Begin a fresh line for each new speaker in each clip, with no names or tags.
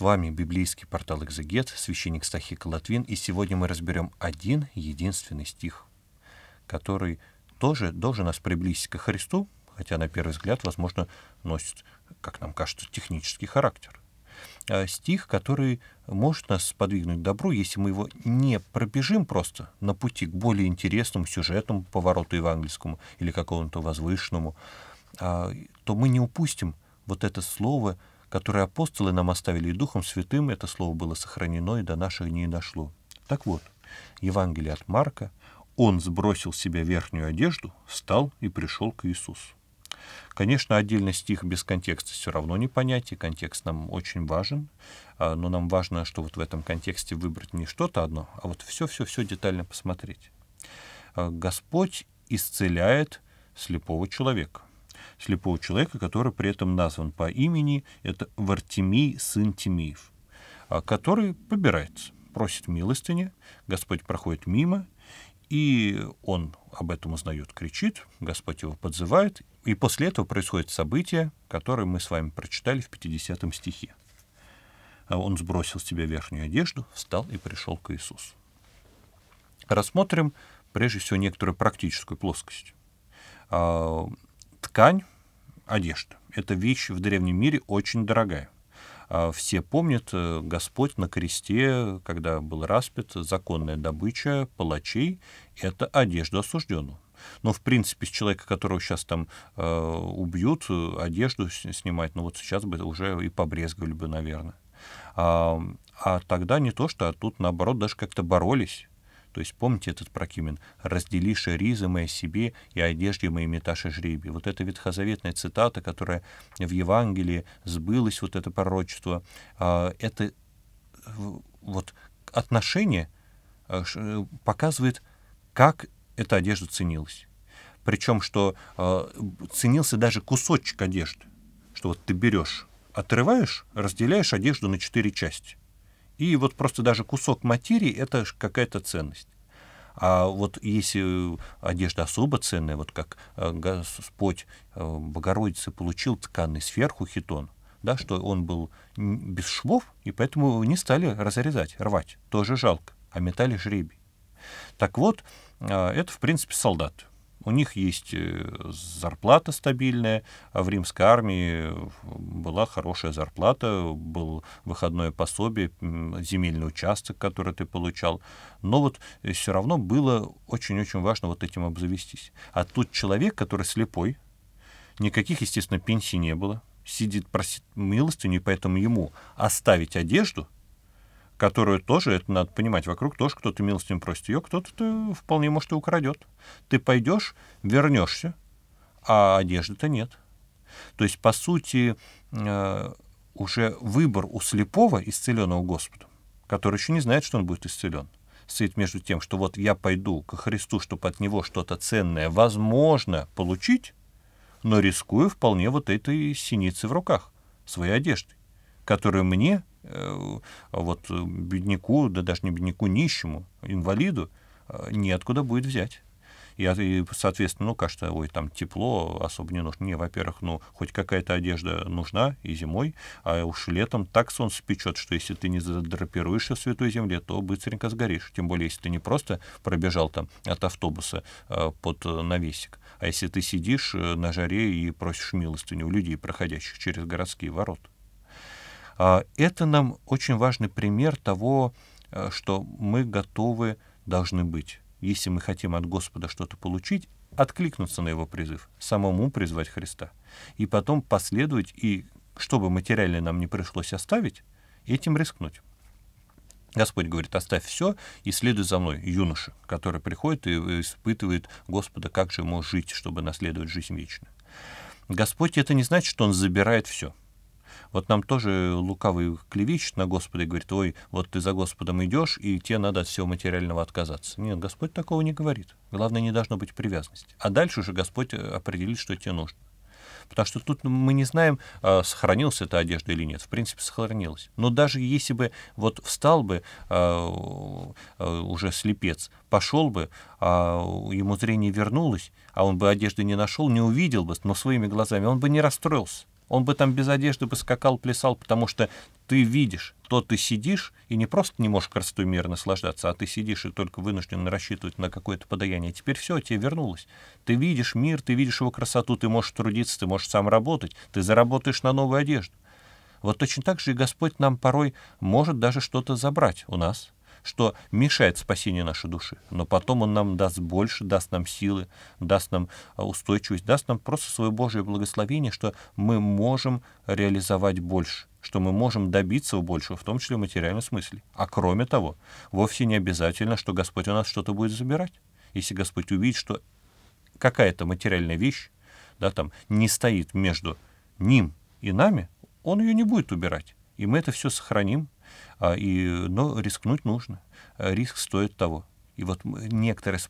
С вами библейский портал «Экзегет», священник Стахик Латвин, и сегодня мы разберем один единственный стих, который тоже должен нас приблизить ко Христу, хотя на первый взгляд, возможно, носит, как нам кажется, технический характер. А, стих, который может нас сподвигнуть к добру, если мы его не пробежим просто на пути к более интересному сюжетному повороту евангельскому или какому-то возвышенному, а, то мы не упустим вот это слово — которые апостолы нам оставили и Духом Святым, это слово было сохранено и до наших дней дошло. Так вот, Евангелие от Марка, он сбросил с себя верхнюю одежду, встал и пришел к Иисусу. Конечно, отдельный стих без контекста все равно не понять, и контекст нам очень важен, а, но нам важно, что вот в этом контексте выбрать не что-то одно, а вот все-все-все детально посмотреть. А, Господь исцеляет слепого человека слепого человека, который при этом назван по имени, это Вартимий, сын Тимеев, а, который побирается, просит милостыни, Господь проходит мимо, и он об этом узнает, кричит, Господь его подзывает, и после этого происходит событие, которое мы с вами прочитали в 50 стихе. А он сбросил с себя верхнюю одежду, встал и пришел к Иисусу. Рассмотрим прежде всего некоторую практическую плоскость. А, ткань, одежда. Это вещь в древнем мире очень дорогая. А, все помнят, э, Господь на кресте, когда был распят, законная добыча палачей — это одежда осужденного. Но, в принципе, с человека, которого сейчас там э, убьют, одежду снимать, ну вот сейчас бы уже и побрезговали бы, наверное. А, а тогда не то, что, а тут, наоборот, даже как-то боролись то есть помните этот прокимен «Раздели ризы мои себе и одежде мои меташи Жреби. Вот эта ветхозаветная цитата, которая в Евангелии сбылась, вот это пророчество, а, это вот отношение а, показывает, как эта одежда ценилась. Причем, что а, ценился даже кусочек одежды, что вот ты берешь, отрываешь, разделяешь одежду на четыре части. И вот просто даже кусок материи — это какая-то ценность. А вот если э, одежда особо ценная, вот как э, Господь э, Богородицы получил тканый сверху хитон, да, что он был без швов, и поэтому не стали разрезать, рвать. Тоже жалко. А метали жребий. Так вот, это, в принципе, солдат. У них есть э, зарплата стабильная, а в римской армии э, была хорошая зарплата, был выходное пособие, земельный участок, который ты получал. Но вот э, все равно было очень-очень важно вот этим обзавестись. А тут человек, который слепой, никаких, естественно, пенсий не было, сидит, просит милостыню, и поэтому ему оставить одежду — которую тоже, это надо понимать, вокруг тоже кто-то милостью просит ее, кто-то вполне, может, и украдет. Ты пойдешь, вернешься, а одежды-то нет. То есть, по сути, э, уже выбор у слепого, исцеленного Господом, который еще не знает, что он будет исцелен, стоит между тем, что вот я пойду ко Христу, чтобы от него что-то ценное возможно получить, но рискую вполне вот этой синицы в руках, своей одеждой, которую мне а вот э, бедняку, да даже не бедняку, нищему, инвалиду э, неоткуда будет взять. А, и, соответственно, ну, кажется, ой, там тепло особо не нужно. Не, во-первых, ну, хоть какая-то одежда нужна и зимой, а уж летом так солнце печет, что если ты не задрапируешься в святой земле, то быстренько сгоришь. Тем более, если ты не просто пробежал там от автобуса э, под э, навесик, а если ты сидишь на жаре и просишь милостыню у людей, проходящих через городские ворота. А, это нам очень важный пример того, э, что мы готовы должны быть. Если мы хотим от Господа что-то получить, откликнуться на его призыв, самому призвать Христа, и потом последовать, и чтобы материально нам не пришлось оставить, этим рискнуть. Господь говорит, оставь все и следуй за мной, юноша, который приходит и э, испытывает Господа, как же ему жить, чтобы наследовать жизнь вечную. Господь это не значит, что Он забирает все. Вот нам тоже лукавый клевич на Господа и говорит, ой, вот ты за Господом идешь, и тебе надо от всего материального отказаться. Нет, Господь такого не говорит. Главное, не должно быть привязанности. А дальше уже Господь определит, что тебе нужно. Потому что тут мы не знаем, а, сохранилась эта одежда или нет. В принципе, сохранилась. Но даже если бы вот встал бы а, а, уже слепец, пошел бы, а ему зрение вернулось, а он бы одежды не нашел, не увидел бы, но своими глазами, он бы не расстроился. Он бы там без одежды бы скакал, плясал, потому что ты видишь, то ты сидишь и не просто не можешь красотой мира наслаждаться, а ты сидишь и только вынужден рассчитывать на какое-то подаяние. Теперь все, тебе вернулось. Ты видишь мир, ты видишь его красоту, ты можешь трудиться, ты можешь сам работать, ты заработаешь на новую одежду. Вот точно так же и Господь нам порой может даже что-то забрать у нас — что мешает спасению нашей души. Но потом Он нам даст больше, даст нам силы, даст нам а, устойчивость, даст нам просто свое Божье благословение, что мы можем реализовать больше что мы можем добиться большего, в том числе в материальном смысле. А кроме того, вовсе не обязательно, что Господь у нас что-то будет забирать. Если Господь увидит, что какая-то материальная вещь да, там, не стоит между ним и нами, он ее не будет убирать. И мы это все сохраним, а, и, но ну, рискнуть нужно. А, риск стоит того. И вот некоторые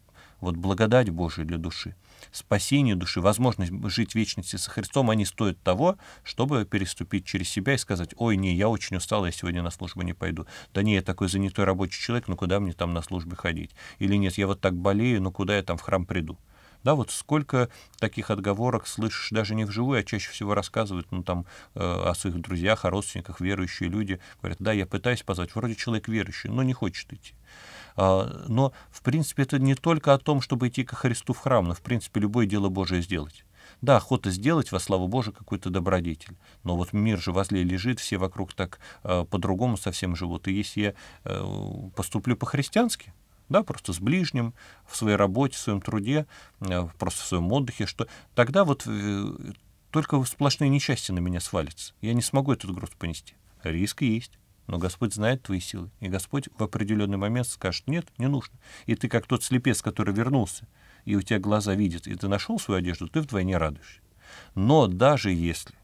вот благодать Божия для души, спасение души, возможность жить в вечности со Христом, они стоят того, чтобы переступить через себя и сказать, ой, не, я очень устал, я сегодня на службу не пойду. Да не, я такой занятой рабочий человек, ну куда мне там на службе ходить? Или нет, я вот так болею, ну куда я там в храм приду? Да, вот сколько таких отговорок слышишь даже не вживую, а чаще всего рассказывают, ну, там, э, о своих друзьях, о родственниках, верующие люди. Говорят, да, я пытаюсь позвать, вроде человек верующий, но не хочет идти. А, но, в принципе, это не только о том, чтобы идти ко Христу в храм, но, в принципе, любое дело Божие сделать. Да, охота сделать во славу Божию какой-то добродетель. Но вот мир же возле лежит, все вокруг так э, по-другому совсем живут. И если я э, поступлю по-христиански, да, просто с ближним, в своей работе, в своем труде, э, просто в своем отдыхе, что тогда вот э, только сплошные несчастья на меня свалятся. Я не смогу этот груз понести. Риск есть. Но Господь знает твои силы. И Господь в определенный момент скажет, нет, не нужно. И ты как тот слепец, который вернулся, и у тебя глаза видят, и ты нашел свою одежду, ты вдвойне радуешься. Но даже если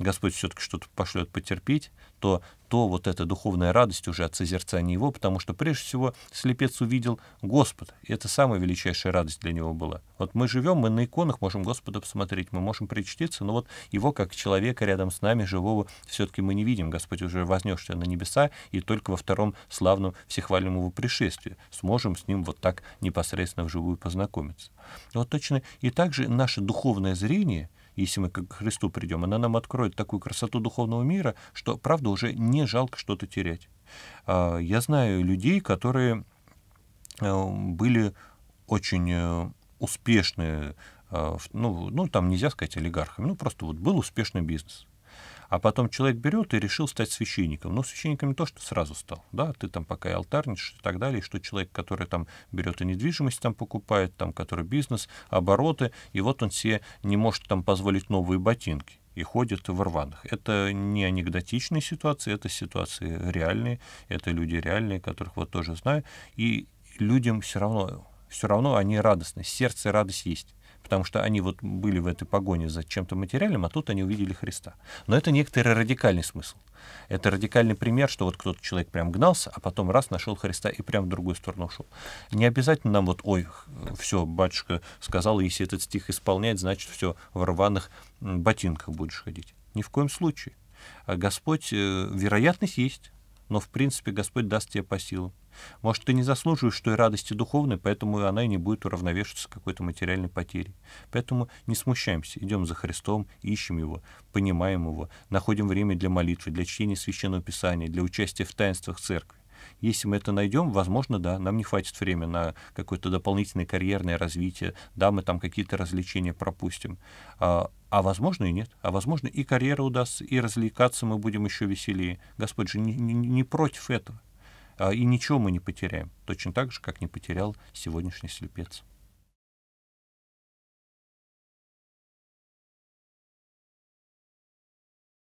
Господь все-таки что-то пошлет потерпеть, то, то вот эта духовная радость уже от созерцания Его, потому что прежде всего слепец увидел Господа, и это самая величайшая радость для него была. Вот мы живем, мы на иконах можем Господа посмотреть, мы можем причтиться, но вот Его как человека рядом с нами, живого, все-таки мы не видим. Господь уже вознесся на небеса, и только во втором славном всехвальном Его пришествии сможем с Ним вот так непосредственно вживую познакомиться. Вот точно и также наше духовное зрение — если мы к Христу придем, она нам откроет такую красоту духовного мира, что, правда, уже не жалко что-то терять. А, я знаю людей, которые э, были очень э, успешны, э, ну, ну там нельзя сказать олигархами, ну просто вот был успешный бизнес. А потом человек берет и решил стать священником. Но священником не то, что сразу стал. Да, ты там пока и алтарнишь и так далее, что человек, который там берет и недвижимость там покупает, там, который бизнес, обороты, и вот он себе не может там позволить новые ботинки и ходят в рваных. Это не анекдотичные ситуации, это ситуации реальные, это люди реальные, которых вот тоже знаю. И людям все равно, все равно они радостны, сердце радость есть потому что они вот были в этой погоне за чем-то материальным, а тут они увидели Христа. Но это некоторый радикальный смысл. Это радикальный пример, что вот кто-то человек прям гнался, а потом раз нашел Христа и прям в другую сторону ушел. Не обязательно нам вот, ой, все, батюшка сказал, если этот стих исполнять, значит, все, в рваных ботинках будешь ходить. Ни в коем случае. А Господь, э, вероятность есть, но, в принципе, Господь даст тебе по силам. Может, ты не заслуживаешь той радости духовной, поэтому она и не будет уравновешиваться какой-то материальной потерей. Поэтому не смущаемся, идем за Христом, ищем Его, понимаем Его, находим время для молитвы, для чтения Священного Писания, для участия в таинствах Церкви. Если мы это найдем, возможно, да, нам не хватит времени на какое-то дополнительное карьерное развитие, да, мы там какие-то развлечения пропустим. А, а возможно и нет. А возможно и карьера удастся, и развлекаться мы будем еще веселее. Господь же не, не, не против этого. А, и ничего мы не потеряем, точно так же, как не потерял сегодняшний слепец.